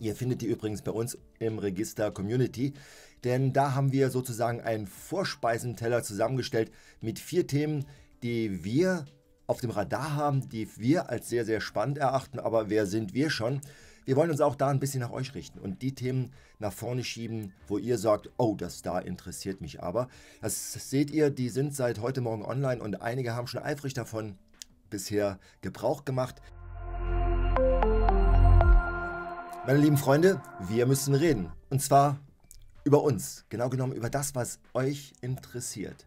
Ihr findet die übrigens bei uns im Register Community, denn da haben wir sozusagen einen Vorspeisenteller zusammengestellt mit vier Themen, die wir auf dem Radar haben, die wir als sehr, sehr spannend erachten. Aber wer sind wir schon? Wir wollen uns auch da ein bisschen nach euch richten und die Themen nach vorne schieben, wo ihr sagt, oh, das da interessiert mich aber. Das seht ihr, die sind seit heute Morgen online und einige haben schon eifrig davon bisher Gebrauch gemacht. Meine lieben Freunde, wir müssen reden. Und zwar über uns, genau genommen über das, was euch interessiert.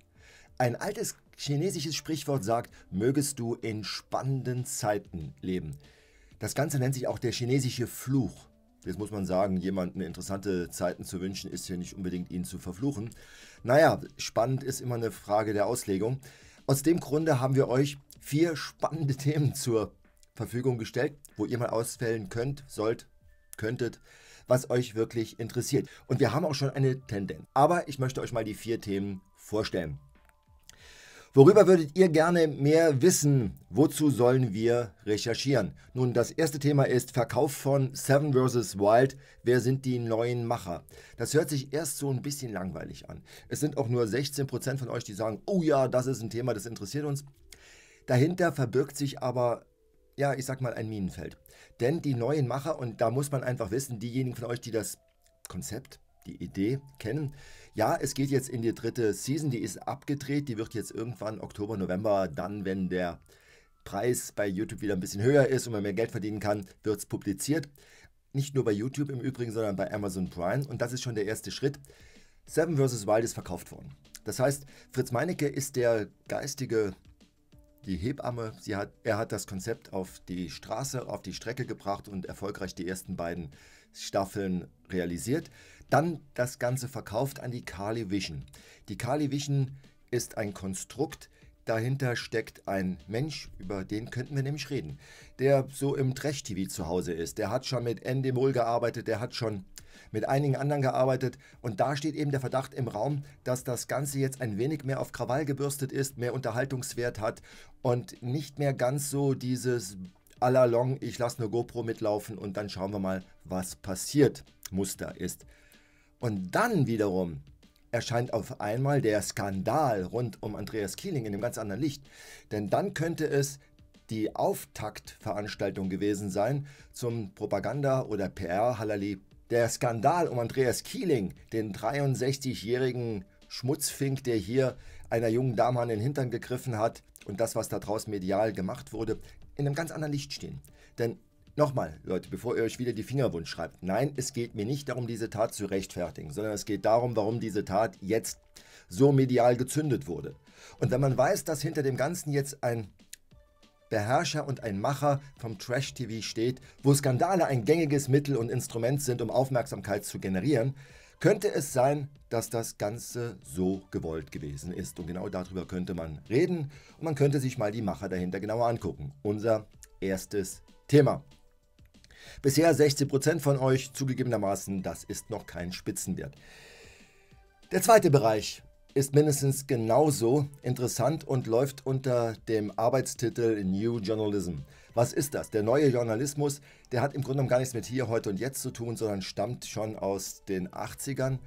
Ein altes chinesisches Sprichwort sagt, mögest du in spannenden Zeiten leben. Das Ganze nennt sich auch der chinesische Fluch. Jetzt muss man sagen, jemanden interessante Zeiten zu wünschen, ist hier nicht unbedingt ihn zu verfluchen. Naja, spannend ist immer eine Frage der Auslegung. Aus dem Grunde haben wir euch vier spannende Themen zur Verfügung gestellt, wo ihr mal ausfällen könnt, sollt, könntet, was euch wirklich interessiert. Und wir haben auch schon eine Tendenz. Aber ich möchte euch mal die vier Themen vorstellen. Worüber würdet ihr gerne mehr wissen? Wozu sollen wir recherchieren? Nun, das erste Thema ist Verkauf von Seven vs. Wild. Wer sind die neuen Macher? Das hört sich erst so ein bisschen langweilig an. Es sind auch nur 16% von euch, die sagen, oh ja, das ist ein Thema, das interessiert uns. Dahinter verbirgt sich aber, ja, ich sag mal, ein Minenfeld. Denn die neuen Macher, und da muss man einfach wissen, diejenigen von euch, die das Konzept, die Idee kennen, ja, es geht jetzt in die dritte Season, die ist abgedreht, die wird jetzt irgendwann Oktober, November, dann, wenn der Preis bei YouTube wieder ein bisschen höher ist und man mehr Geld verdienen kann, wird es publiziert. Nicht nur bei YouTube im Übrigen, sondern bei Amazon Prime. Und das ist schon der erste Schritt. Seven vs. Wild ist verkauft worden. Das heißt, Fritz Meinecke ist der geistige die Hebamme, hat, er hat das Konzept auf die Straße, auf die Strecke gebracht und erfolgreich die ersten beiden Staffeln realisiert. Dann das Ganze verkauft an die Kali Vision. Die Kali Vision ist ein Konstrukt, Dahinter steckt ein Mensch, über den könnten wir nämlich reden, der so im Trash-TV zu Hause ist. Der hat schon mit Andy Mull gearbeitet, der hat schon mit einigen anderen gearbeitet und da steht eben der Verdacht im Raum, dass das Ganze jetzt ein wenig mehr auf Krawall gebürstet ist, mehr Unterhaltungswert hat und nicht mehr ganz so dieses à la long, ich lasse eine GoPro mitlaufen und dann schauen wir mal, was passiert. Muster ist. Und dann wiederum erscheint auf einmal der Skandal rund um Andreas Kieling in einem ganz anderen Licht. Denn dann könnte es die Auftaktveranstaltung gewesen sein zum Propaganda- oder PR-Halali. Der Skandal um Andreas Kieling, den 63-jährigen Schmutzfink, der hier einer jungen Dame an den Hintern gegriffen hat und das, was da draus medial gemacht wurde, in einem ganz anderen Licht stehen. Denn Nochmal, Leute, bevor ihr euch wieder die Finger wund schreibt. Nein, es geht mir nicht darum, diese Tat zu rechtfertigen, sondern es geht darum, warum diese Tat jetzt so medial gezündet wurde. Und wenn man weiß, dass hinter dem Ganzen jetzt ein Beherrscher und ein Macher vom Trash-TV steht, wo Skandale ein gängiges Mittel und Instrument sind, um Aufmerksamkeit zu generieren, könnte es sein, dass das Ganze so gewollt gewesen ist. Und genau darüber könnte man reden und man könnte sich mal die Macher dahinter genauer angucken. Unser erstes Thema. Bisher 60% von euch, zugegebenermaßen, das ist noch kein Spitzenwert. Der zweite Bereich ist mindestens genauso interessant und läuft unter dem Arbeitstitel New Journalism. Was ist das? Der neue Journalismus, der hat im Grunde genommen gar nichts mit hier, heute und jetzt zu tun, sondern stammt schon aus den 80ern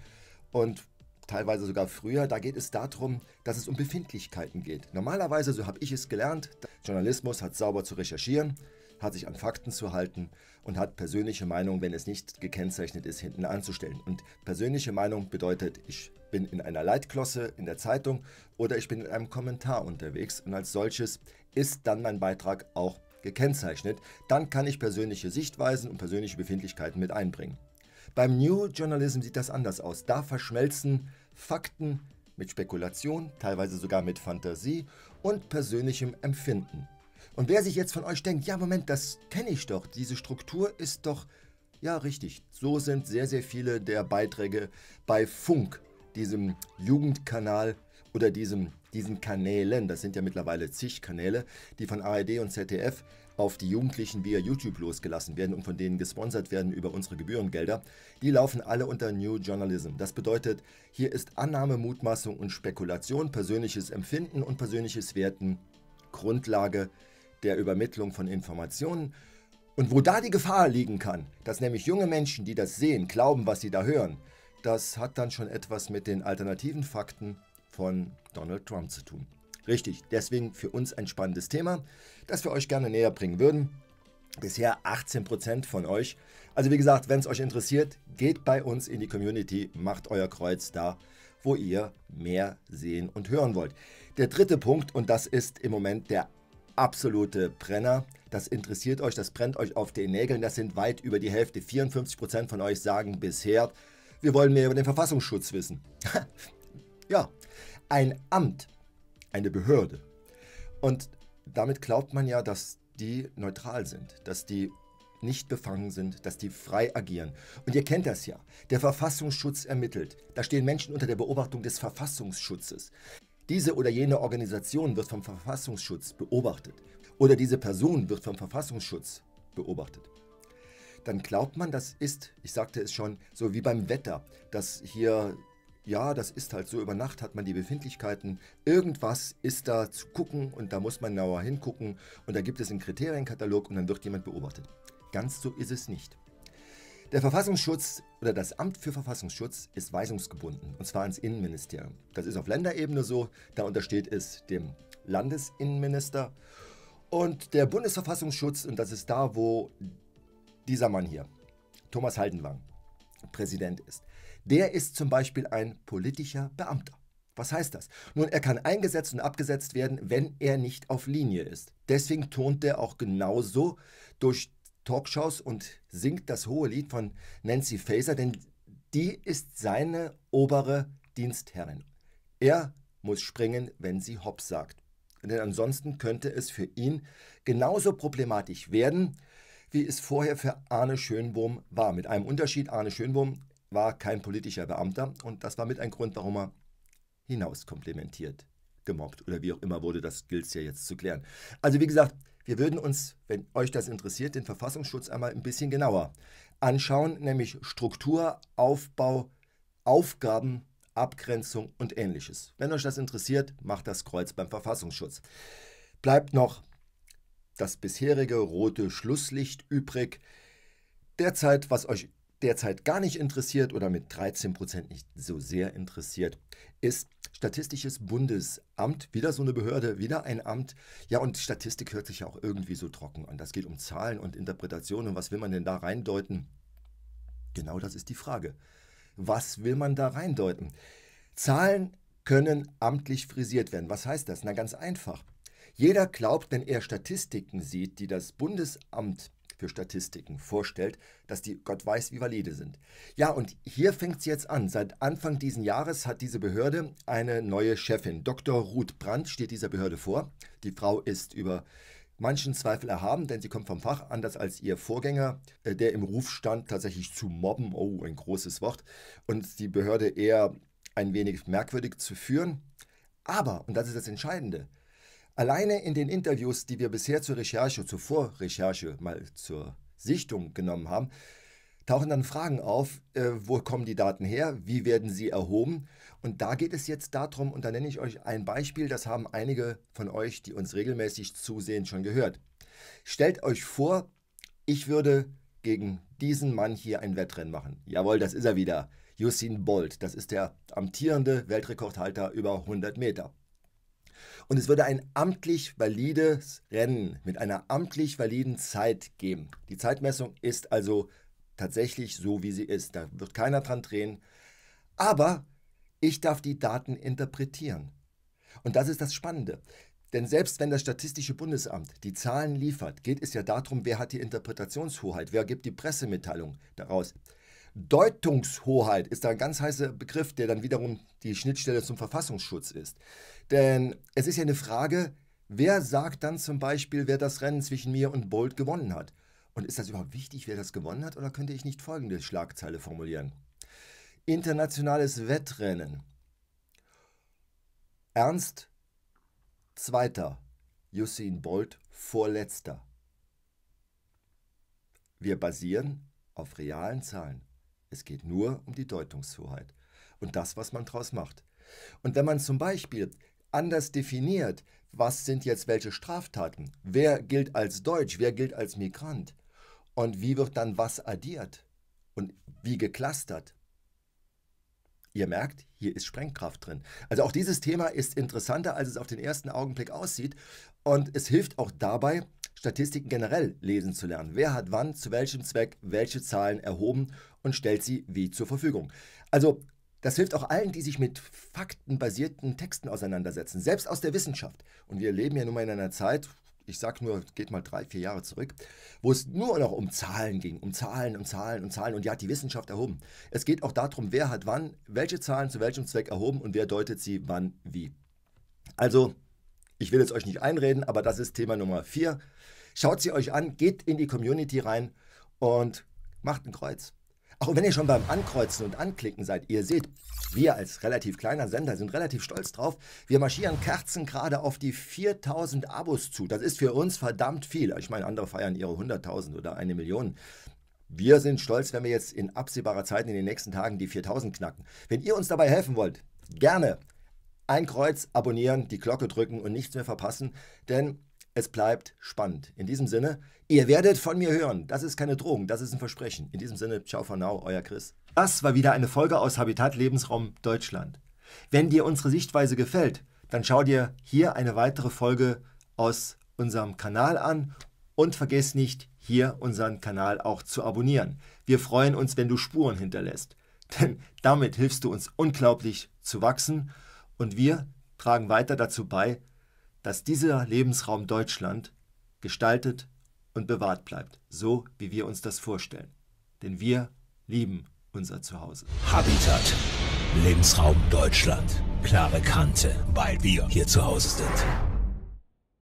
und teilweise sogar früher. Da geht es darum, dass es um Befindlichkeiten geht. Normalerweise, so habe ich es gelernt, Journalismus hat sauber zu recherchieren, hat sich an Fakten zu halten und hat persönliche Meinung, wenn es nicht gekennzeichnet ist, hinten anzustellen. Und persönliche Meinung bedeutet, ich bin in einer Leitklosse in der Zeitung oder ich bin in einem Kommentar unterwegs und als solches ist dann mein Beitrag auch gekennzeichnet. Dann kann ich persönliche Sichtweisen und persönliche Befindlichkeiten mit einbringen. Beim New Journalism sieht das anders aus. Da verschmelzen Fakten mit Spekulation, teilweise sogar mit Fantasie und persönlichem Empfinden. Und wer sich jetzt von euch denkt, ja Moment, das kenne ich doch, diese Struktur ist doch, ja richtig, so sind sehr, sehr viele der Beiträge bei Funk, diesem Jugendkanal oder diesem, diesen Kanälen, das sind ja mittlerweile zig Kanäle, die von ARD und ZDF auf die Jugendlichen via YouTube losgelassen werden und von denen gesponsert werden über unsere Gebührengelder, die laufen alle unter New Journalism. Das bedeutet, hier ist Annahme, Mutmaßung und Spekulation, persönliches Empfinden und persönliches Werten Grundlage der Übermittlung von Informationen. Und wo da die Gefahr liegen kann, dass nämlich junge Menschen, die das sehen, glauben, was sie da hören, das hat dann schon etwas mit den alternativen Fakten von Donald Trump zu tun. Richtig, deswegen für uns ein spannendes Thema, das wir euch gerne näher bringen würden. Bisher 18% von euch. Also wie gesagt, wenn es euch interessiert, geht bei uns in die Community, macht euer Kreuz da, wo ihr mehr sehen und hören wollt. Der dritte Punkt, und das ist im Moment der absolute Brenner. Das interessiert euch, das brennt euch auf den Nägeln. Das sind weit über die Hälfte. 54% Prozent von euch sagen bisher, wir wollen mehr über den Verfassungsschutz wissen. ja, ein Amt, eine Behörde. Und damit glaubt man ja, dass die neutral sind, dass die nicht befangen sind, dass die frei agieren. Und ihr kennt das ja. Der Verfassungsschutz ermittelt. Da stehen Menschen unter der Beobachtung des Verfassungsschutzes. Diese oder jene Organisation wird vom Verfassungsschutz beobachtet oder diese Person wird vom Verfassungsschutz beobachtet. Dann glaubt man, das ist, ich sagte es schon, so wie beim Wetter, dass hier, ja, das ist halt so, über Nacht hat man die Befindlichkeiten, irgendwas ist da zu gucken und da muss man genauer hingucken und da gibt es einen Kriterienkatalog und dann wird jemand beobachtet. Ganz so ist es nicht. Der Verfassungsschutz oder das Amt für Verfassungsschutz ist weisungsgebunden, und zwar ins Innenministerium. Das ist auf Länderebene so, da untersteht es dem Landesinnenminister. Und der Bundesverfassungsschutz, und das ist da, wo dieser Mann hier, Thomas Haldenwang, Präsident ist, der ist zum Beispiel ein politischer Beamter. Was heißt das? Nun, er kann eingesetzt und abgesetzt werden, wenn er nicht auf Linie ist. Deswegen turnt er auch genauso durch die Talkshows und singt das hohe Lied von Nancy Faeser, denn die ist seine obere Dienstherrin. Er muss springen, wenn sie Hops sagt. Denn ansonsten könnte es für ihn genauso problematisch werden, wie es vorher für Arne Schönbohm war. Mit einem Unterschied, Arne Schönbohm war kein politischer Beamter und das war mit ein Grund, warum er hinaus gemobbt oder wie auch immer wurde, das gilt es ja jetzt zu klären. Also wie gesagt, wir würden uns, wenn euch das interessiert, den Verfassungsschutz einmal ein bisschen genauer anschauen, nämlich Struktur, Aufbau, Aufgaben, Abgrenzung und ähnliches. Wenn euch das interessiert, macht das Kreuz beim Verfassungsschutz. Bleibt noch das bisherige rote Schlusslicht übrig. Derzeit, was euch derzeit gar nicht interessiert oder mit 13% nicht so sehr interessiert, ist Statistisches Bundesamt, wieder so eine Behörde, wieder ein Amt. Ja, und Statistik hört sich ja auch irgendwie so trocken an. Das geht um Zahlen und Interpretationen. Und was will man denn da reindeuten? Genau das ist die Frage. Was will man da reindeuten? Zahlen können amtlich frisiert werden. Was heißt das? Na ganz einfach. Jeder glaubt, wenn er Statistiken sieht, die das Bundesamt für Statistiken vorstellt, dass die Gott weiß, wie valide sind. Ja, und hier fängt es jetzt an. Seit Anfang diesen Jahres hat diese Behörde eine neue Chefin. Dr. Ruth Brandt steht dieser Behörde vor. Die Frau ist über manchen Zweifel erhaben, denn sie kommt vom Fach, anders als ihr Vorgänger, äh, der im Ruf stand, tatsächlich zu mobben, oh, ein großes Wort, und die Behörde eher ein wenig merkwürdig zu führen. Aber, und das ist das Entscheidende, Alleine in den Interviews, die wir bisher zur Recherche, zur Vorrecherche mal zur Sichtung genommen haben, tauchen dann Fragen auf, äh, wo kommen die Daten her, wie werden sie erhoben. Und da geht es jetzt darum, und da nenne ich euch ein Beispiel, das haben einige von euch, die uns regelmäßig zusehen, schon gehört. Stellt euch vor, ich würde gegen diesen Mann hier ein Wettrennen machen. Jawohl, das ist er wieder. Usain Bolt, das ist der amtierende Weltrekordhalter über 100 Meter. Und es würde ein amtlich valides Rennen mit einer amtlich validen Zeit geben. Die Zeitmessung ist also tatsächlich so, wie sie ist. Da wird keiner dran drehen. Aber ich darf die Daten interpretieren. Und das ist das Spannende. Denn selbst wenn das Statistische Bundesamt die Zahlen liefert, geht es ja darum, wer hat die Interpretationshoheit, wer gibt die Pressemitteilung daraus. Deutungshoheit ist da ein ganz heißer Begriff, der dann wiederum die Schnittstelle zum Verfassungsschutz ist. Denn es ist ja eine Frage, wer sagt dann zum Beispiel, wer das Rennen zwischen mir und Bolt gewonnen hat? Und ist das überhaupt wichtig, wer das gewonnen hat? Oder könnte ich nicht folgende Schlagzeile formulieren? Internationales Wettrennen. Ernst Zweiter, Usain Bolt Vorletzter. Wir basieren auf realen Zahlen. Es geht nur um die Deutungshoheit und das, was man daraus macht. Und wenn man zum Beispiel anders definiert, was sind jetzt welche Straftaten, wer gilt als Deutsch, wer gilt als Migrant und wie wird dann was addiert und wie geklustert. Ihr merkt, hier ist Sprengkraft drin. Also auch dieses Thema ist interessanter, als es auf den ersten Augenblick aussieht und es hilft auch dabei, Statistiken generell lesen zu lernen. Wer hat wann, zu welchem Zweck, welche Zahlen erhoben und stellt sie wie zur Verfügung. Also das hilft auch allen, die sich mit faktenbasierten Texten auseinandersetzen, selbst aus der Wissenschaft. Und wir leben ja nun mal in einer Zeit, ich sag nur, geht mal drei, vier Jahre zurück, wo es nur noch um Zahlen ging, um Zahlen, um Zahlen, um Zahlen. Und ja, die Wissenschaft erhoben. Es geht auch darum, wer hat wann, welche Zahlen zu welchem Zweck erhoben und wer deutet sie wann wie. Also, ich will jetzt euch nicht einreden, aber das ist Thema Nummer vier. Schaut sie euch an, geht in die Community rein und macht ein Kreuz. Auch wenn ihr schon beim Ankreuzen und Anklicken seid, ihr seht, wir als relativ kleiner Sender sind relativ stolz drauf. Wir marschieren Kerzen gerade auf die 4000 Abos zu. Das ist für uns verdammt viel. Ich meine, andere feiern ihre 100.000 oder eine Million. Wir sind stolz, wenn wir jetzt in absehbarer Zeit in den nächsten Tagen die 4000 knacken. Wenn ihr uns dabei helfen wollt, gerne ein Kreuz abonnieren, die Glocke drücken und nichts mehr verpassen, denn es bleibt spannend. In diesem Sinne, ihr werdet von mir hören. Das ist keine Drohung, das ist ein Versprechen. In diesem Sinne, ciao for now, euer Chris. Das war wieder eine Folge aus Habitat Lebensraum Deutschland. Wenn dir unsere Sichtweise gefällt, dann schau dir hier eine weitere Folge aus unserem Kanal an und vergiss nicht, hier unseren Kanal auch zu abonnieren. Wir freuen uns, wenn du Spuren hinterlässt, denn damit hilfst du uns unglaublich zu wachsen und wir tragen weiter dazu bei, dass dieser Lebensraum Deutschland gestaltet und bewahrt bleibt, so wie wir uns das vorstellen. Denn wir lieben unser Zuhause. Habitat, Lebensraum Deutschland, klare Kante, weil wir hier zu Hause sind.